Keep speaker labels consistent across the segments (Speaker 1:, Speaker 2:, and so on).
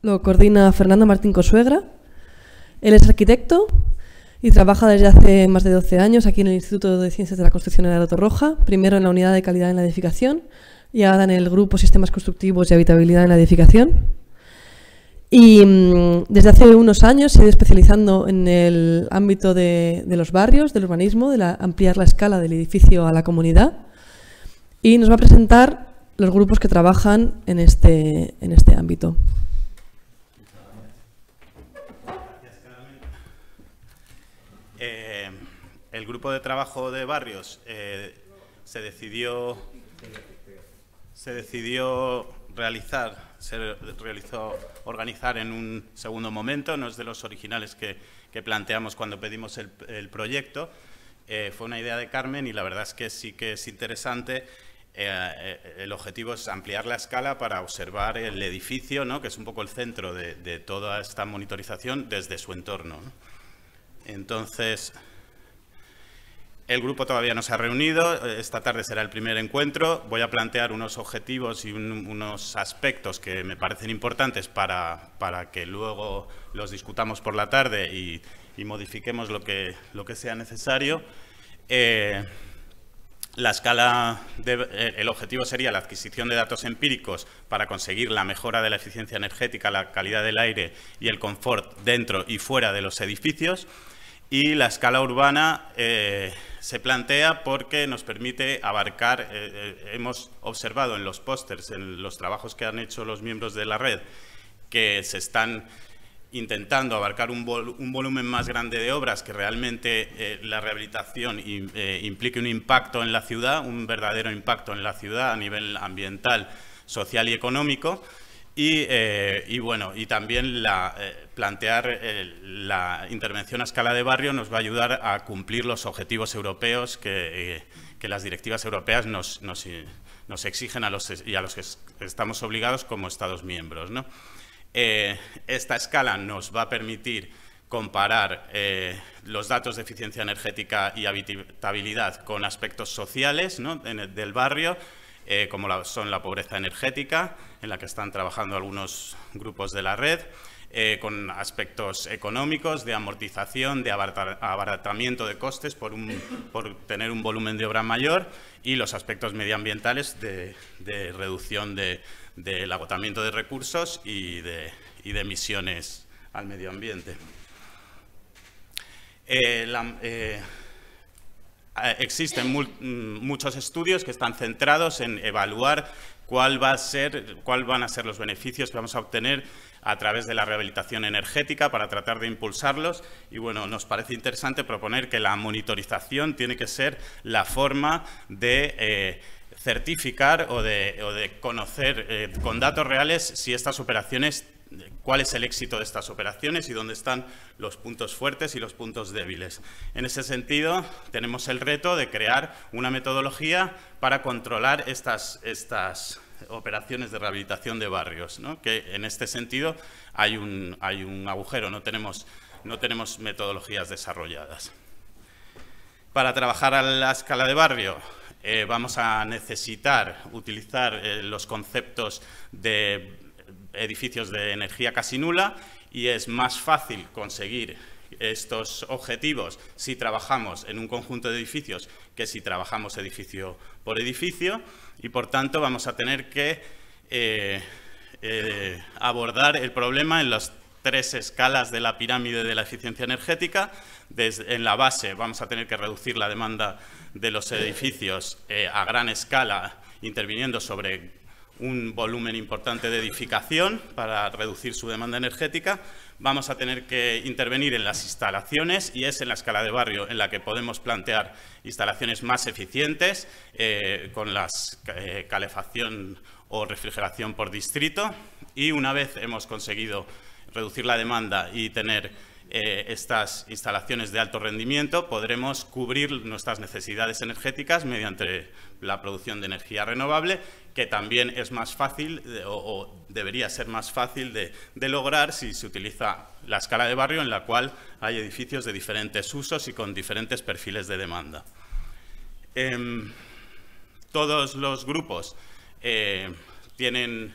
Speaker 1: Lo coordina Fernando Martín Cosuegra. Él es arquitecto y trabaja desde hace más de 12 años aquí en el Instituto de Ciencias de la Construcción la la Roja, primero en la Unidad de Calidad en la Edificación y ahora en el Grupo Sistemas Constructivos y Habitabilidad en la Edificación. Y mm, desde hace unos años se ha especializando en el ámbito de, los barrios, del urbanismo, de ampliar la escala del edificio a la comunidad. Y nos va a presentar los grupos que trabajan en este, en este ámbito. grupo de trabajo de barrios eh, se decidió se decidió realizar, se realizó organizar en un segundo momento, no es de los originales que, planteamos cuando pedimos el, proyecto. Eh, fue una idea de Carmen y la verdad es que sí que es interesante. Eh, el objetivo es ampliar la escala para observar el edificio, que es un poco el centro de, toda esta monitorización desde su entorno. Entonces, el grupo todavía no se ha reunido, eh, esta tarde será el primer encuentro. Voy a plantear unos objetivos y unos aspectos que me parecen importantes para, que luego los discutamos por la tarde y, modifiquemos lo que, lo que sea necesario. Eh, la escala eh, el objetivo sería la adquisición de datos empíricos para conseguir la mejora de la eficiencia energética, la calidad del aire y el confort dentro y fuera de los edificios. Y la escala urbana se plantea porque nos permite abarcar, eh, eh, hemos observado en los pósters, en los trabajos que han hecho los miembros de la red, que se están intentando abarcar un, volumen más grande de obras que realmente eh, la rehabilitación implique un impacto en la ciudad, un verdadero impacto en la ciudad a nivel ambiental, social y económico. Eh, y, bueno, y también la, eh, plantear eh, la intervención a escala de barrio nos va a ayudar a cumplir los objetivos europeos que, las directivas europeas nos, exigen a los, y a los que estamos obligados como Estados miembros. ¿no? esta escala nos va a permitir comparar los datos de eficiencia energética y habitabilidad con aspectos sociales del barrio, eh, como son la pobreza energética, en la que están trabajando algunos grupos de la red, eh, con aspectos económicos, de amortización, de abaratamiento de costes por, un, por, tener un volumen de obra mayor y los aspectos medioambientales de, reducción del agotamiento de recursos y de, emisiones al medio ambiente. Eh, la, eh, existen mm, muchos estudios que están centrados en evaluar cuál va a ser, cuál van a ser los beneficios que vamos a obtener a través de la rehabilitación energética para tratar de impulsarlos. Y bueno, nos parece interesante proponer que la monitorización tiene que ser la forma de eh, certificar o de, conocer eh, con datos reales si estas operaciones cuál es el éxito de estas operaciones y dónde están los puntos fuertes y los puntos débiles. En ese sentido, tenemos el reto de crear una metodología para controlar estas, estas operaciones de rehabilitación de barrios, que en este sentido hay un, hay un agujero, no tenemos, no tenemos metodologías desarrolladas. Para trabajar a la escala de barrio, eh, vamos a necesitar utilizar eh, los conceptos de edificios de energía casi nula y es más fácil conseguir estos objetivos si trabajamos en un conjunto de edificios que si trabajamos edificio por edificio y por tanto vamos a tener que eh, eh, abordar el problema en las tres escalas de la pirámide de la eficiencia energética. en la base vamos a tener que reducir la demanda de los edificios eh, a gran escala interviniendo sobre un volumen importante de edificación para reducir su demanda energética, vamos a tener que intervenir en las instalaciones y es en la escala de barrio en la que podemos plantear instalaciones más eficientes eh, con la eh, calefacción o refrigeración por distrito y una vez hemos conseguido reducir la demanda y tener eh, estas instalaciones de alto rendimiento, podremos cubrir nuestras necesidades energéticas mediante la producción de energía renovable que también es más fácil o, debería ser más fácil de, lograr si se utiliza la escala de barrio en la cual hay edificios de diferentes usos y con diferentes perfiles de demanda. Em, todos los grupos eh, tienen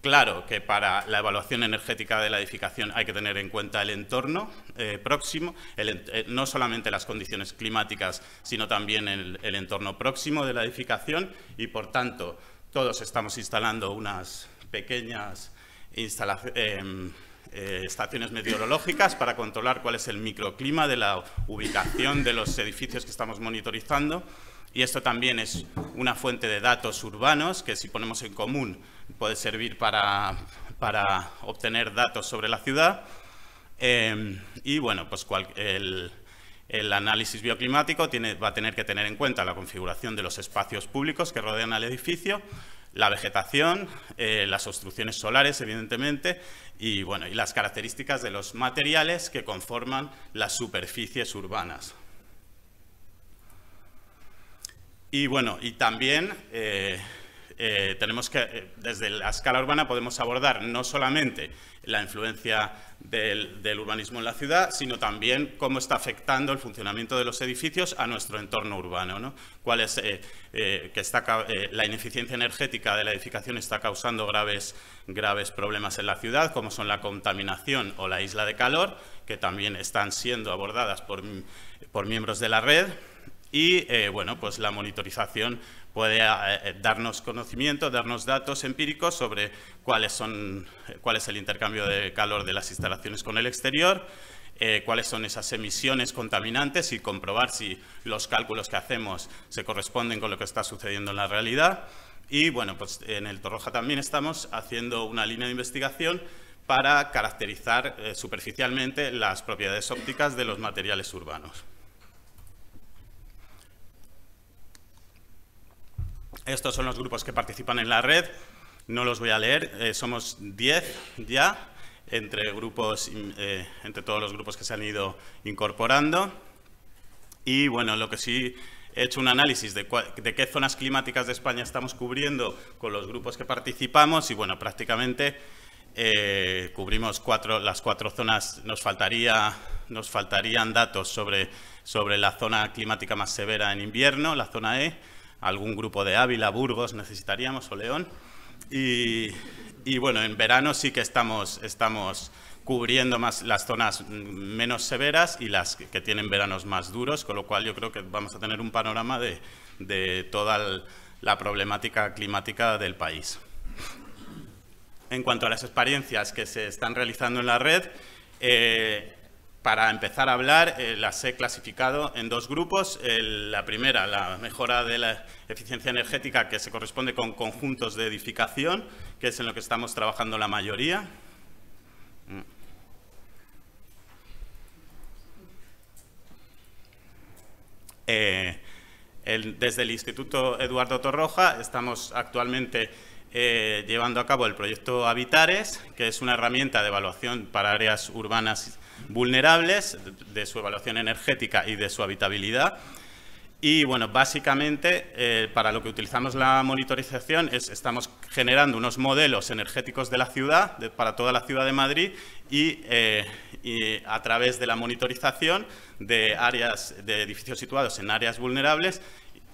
Speaker 1: claro que para la evaluación energética de la edificación hay que tener en cuenta el entorno eh, próximo, eh, no solamente las condiciones climáticas, sino también el, el entorno próximo de la edificación y, por tanto, todos estamos instalando unas pequeñas em, eh, estaciones meteorológicas para controlar cuál es el microclima de la ubicación de los edificios que estamos monitorizando. Y esto también es una fuente de datos urbanos que si ponemos en común puede servir para, para obtener datos sobre la ciudad. Em, y bueno, pues el, el análisis bioclimático va a tener que tener en cuenta la configuración de los espacios públicos que rodean al edificio, la vegetación, eh, las obstrucciones solares, evidentemente, y, bueno, y las características de los materiales que conforman las superficies urbanas. Y bueno, y también eh, eh, tenemos que, eh, desde la escala urbana podemos abordar no solamente la influencia del, urbanismo en la ciudad, sino también cómo está afectando el funcionamiento de los edificios a nuestro entorno urbano. ¿no? Cuál es, eh, que está, la ineficiencia energética de la edificación está causando graves, graves problemas en la ciudad, como son la contaminación o la isla de calor, que también están siendo abordadas por miembros de la red. Y eh, bueno, pues la monitorización puede eh, eh, darnos conocimiento, darnos datos empíricos sobre cuáles son, cuál es el intercambio de calor de las instalaciones con el exterior, cuáles son esas emisiones contaminantes y comprobar si los cálculos que hacemos se corresponden con lo que está sucediendo en la realidad. Y bueno, pues en el Torroja también estamos haciendo una línea de investigación para caracterizar superficialmente las propiedades ópticas de los materiales urbanos. Estos son los grupos que participan en la red. No los voy a leer. Eh, somos 10 ya entre, grupos, eh, entre todos los grupos que se han ido incorporando. Y bueno, lo que sí he hecho un análisis de, qué zonas climáticas de España estamos cubriendo con los grupos que participamos y bueno, prácticamente eh, cubrimos las cuatro zonas, nos, faltaría, nos faltarían datos sobre, sobre la zona climática más severa en invierno, la zona E, algún grupo de Ávila, Burgos necesitaríamos o León. Y, bueno, en verano sí que estamos, estamos cubriendo más las zonas menos severas y las que tienen veranos más duros, con lo cual yo creo que vamos a tener un panorama de, toda la problemática climática del país. En cuanto a las experiencias que se están realizando en la red, eh, para empezar a hablar, eh, las he clasificado en dos grupos. la primera, la mejora de la eficiencia energética, que se corresponde con conjuntos de edificación, que es en lo que estamos trabajando la mayoría. Mm. Eh, desde el Instituto Eduardo Torroja estamos actualmente eh, llevando a cabo el proyecto Habitares, que es una herramienta de evaluación para áreas urbanas vulnerables, de su evaluación energética y de su habitabilidad. Y bueno, básicamente eh, para lo que utilizamos la monitorización es estamos generando unos modelos energéticos de la ciudad, para toda la ciudad de Madrid, eh, y, a través de la monitorización de áreas de edificios situados en áreas vulnerables,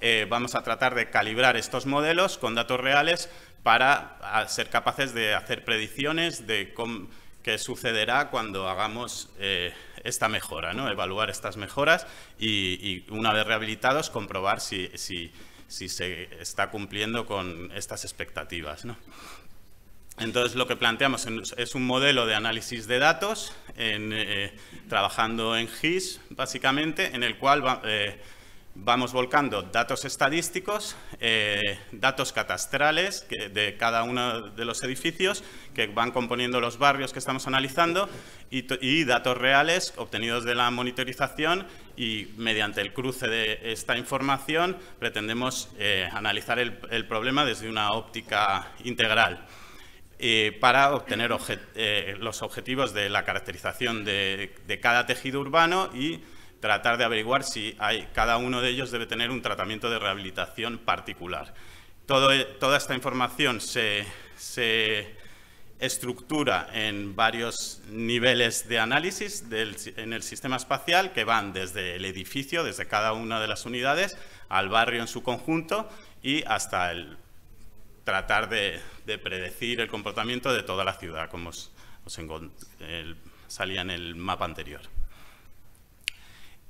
Speaker 1: eh, vamos a tratar de calibrar estos modelos con datos reales para ser capaces de hacer predicciones de cómo ¿Qué sucederá cuando hagamos eh, esta mejora, ¿no? evaluar estas mejoras y, una vez rehabilitados comprobar si, se está cumpliendo con estas expectativas. Entonces, lo que planteamos es un modelo de análisis de datos, en, eh, trabajando en GIS, básicamente, en el cual eh, vamos volcando datos estadísticos, eh, datos catastrales de cada uno de los edificios que van componiendo los barrios que estamos analizando y, datos reales obtenidos de la monitorización y mediante el cruce de esta información pretendemos eh, analizar el, problema desde una óptica integral. Eh, para obtener los objetivos de la caracterización de, de cada tejido urbano y tratar de averiguar si cada uno de ellos debe tener un tratamiento de rehabilitación particular. E, toda esta información se, estructura en varios niveles de análisis en el sistema espacial que van desde el edificio, desde cada una de las unidades, al barrio en su conjunto y hasta el tratar de, predecir el comportamiento de toda la ciudad, como salía en el mapa anterior.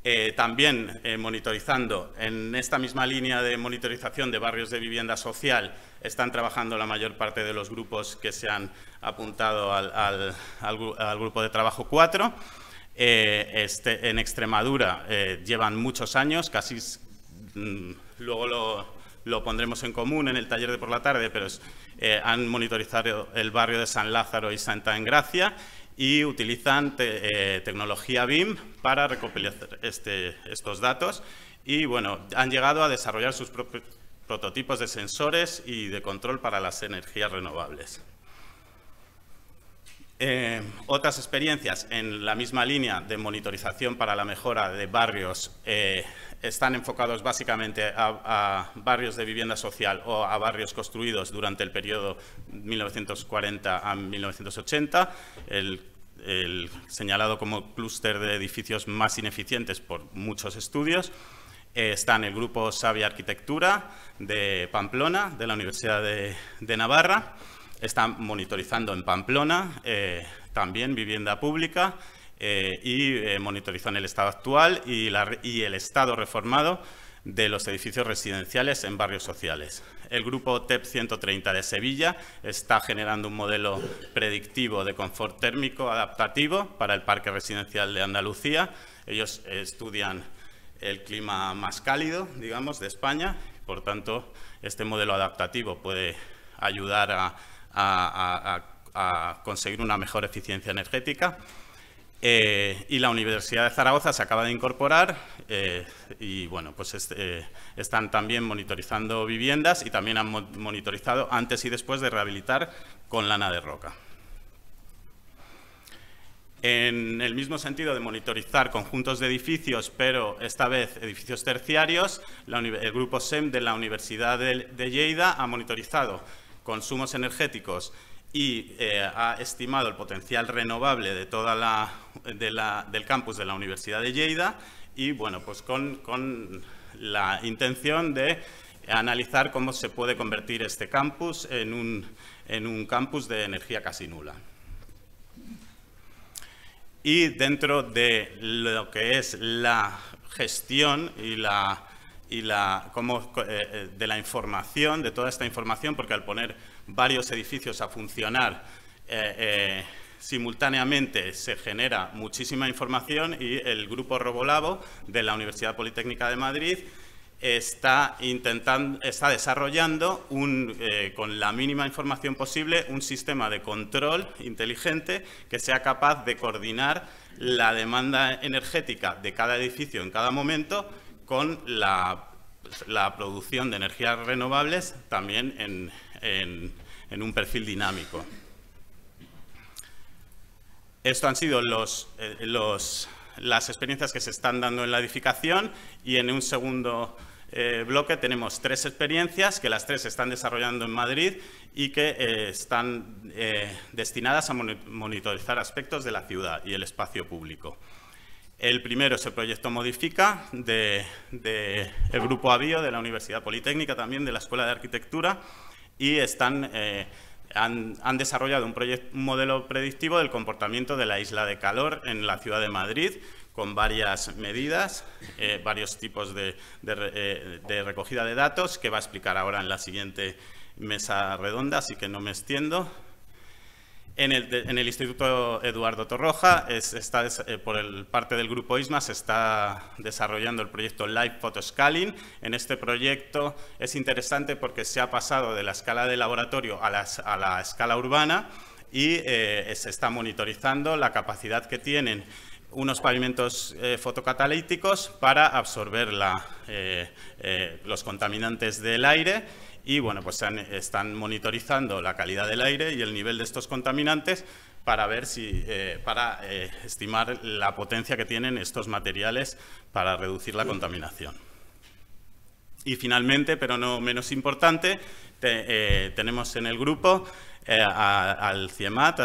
Speaker 1: Eh, también eh, monitorizando. En esta misma línea de monitorización de barrios de vivienda social están trabajando la mayor parte de los grupos que se han apuntado al, grupo de trabajo 4. Eh, este, en Extremadura llevan muchos años, casi mm, luego lo, pondremos en común en el taller de por la tarde, pero han monitorizado el barrio de San Lázaro y Santa Engracia y utilizan eh, tecnología BIM para recopilar este, estos datos y bueno, han llegado a desarrollar sus propios prototipos de sensores y de control para las energías renovables. Eh, otras experiencias en la misma línea de monitorización para la mejora de barrios eh, están enfocados básicamente a, barrios de vivienda social o a barrios construidos durante el periodo 1940 a 1980. El, señalado como clúster de edificios más ineficientes por muchos estudios. Eh, está en el grupo Sabia Arquitectura de Pamplona, de la Universidad de Navarra. Están monitorizando en Pamplona, eh, también vivienda pública, eh, y eh, monitorizan el estado actual y, y el estado reformado de los edificios residenciales en barrios sociales. El grupo TEP 130 de Sevilla está generando un modelo predictivo de confort térmico adaptativo para el Parque Residencial de Andalucía. Ellos estudian el clima más cálido, digamos, de España. Por tanto, este modelo adaptativo puede ayudar a a, conseguir una mejor eficiencia energética. Eh, y la Universidad de Zaragoza se acaba de incorporar eh, y bueno, pues eh, están también monitorizando viviendas y también han monitorizado antes y después de rehabilitar con lana de roca. En el mismo sentido de monitorizar conjuntos de edificios, pero esta vez edificios terciarios, el grupo SEM de la Universidad de, de Lleida ha monitorizado consumos energéticos y eh, ha estimado el potencial renovable de toda la, del campus de la Universidad de Lleida y bueno, pues con, la intención de analizar cómo se puede convertir este campus en un, en un campus de energía casi nula. Y dentro de lo que es la gestión y la y eh, eh, de la información, de toda esta información, porque al poner varios edificios a funcionar eh, simultáneamente se genera muchísima información y el grupo Robolabo de la Universidad Politécnica de Madrid está, intentando, está desarrollando con la mínima información posible un sistema de control inteligente que sea capaz de coordinar la demanda energética de cada edificio en cada momento con la, producción de energías renovables también en, un perfil dinámico. Esto han sido eh, las experiencias que se están dando en la edificación y en un segundo eh, bloque tenemos tres experiencias que las tres se están desarrollando en Madrid y que eh, están destinadas a monitorizar aspectos de la ciudad y el espacio público. El primero es el proyecto Modifica, del de, el grupo Avío de la Universidad Politécnica, también de la Escuela de Arquitectura, y están, eh, han, desarrollado un, modelo predictivo del comportamiento de la isla de calor en la ciudad de Madrid, con varias medidas, eh, varios tipos de, eh, de, recogida de datos que va a explicar ahora en la siguiente mesa redonda, así que no me extiendo. En el, Instituto Eduardo Torroja está, eh, por parte del grupo ISMA se está desarrollando el proyecto Live Photoscaling. En este proyecto es interesante porque se ha pasado de la escala de laboratorio a, la escala urbana y eh, se está monitorizando la capacidad que tienen unos pavimentos eh, fotocatalíticos para absorber los contaminantes del aire y bueno, pues están monitorizando la calidad del aire y el nivel de estos contaminantes para ver si, eh, para eh, estimar la potencia que tienen estos materiales para reducir la contaminación. Y finalmente, pero no menos importante, eh, tenemos en el grupo al CIEMAT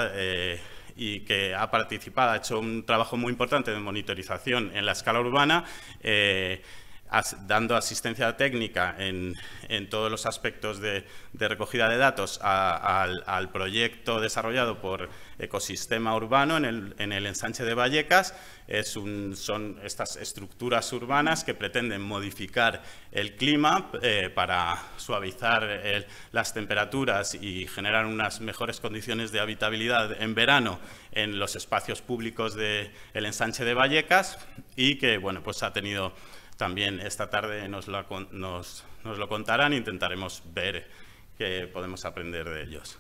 Speaker 1: y que ha participado, ha hecho un trabajo muy importante de monitorización en la escala urbana dando asistencia técnica en, todos los aspectos de, recogida de datos al, proyecto desarrollado por Ecosistema Urbano en el, ensanche de Vallecas. Es son estas estructuras urbanas que pretenden modificar el clima eh, para suavizar las temperaturas y generar unas mejores condiciones de habitabilidad en verano en los espacios públicos del ensanche de Vallecas y que bueno, pues ha tenido también esta tarde nos, nos, lo contarán e intentaremos ver qué podemos aprender de ellos.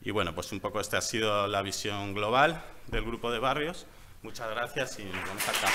Speaker 1: Y bueno, pues un poco esta ha sido la visión global del grupo de barrios. Muchas gracias y nos vamos acá.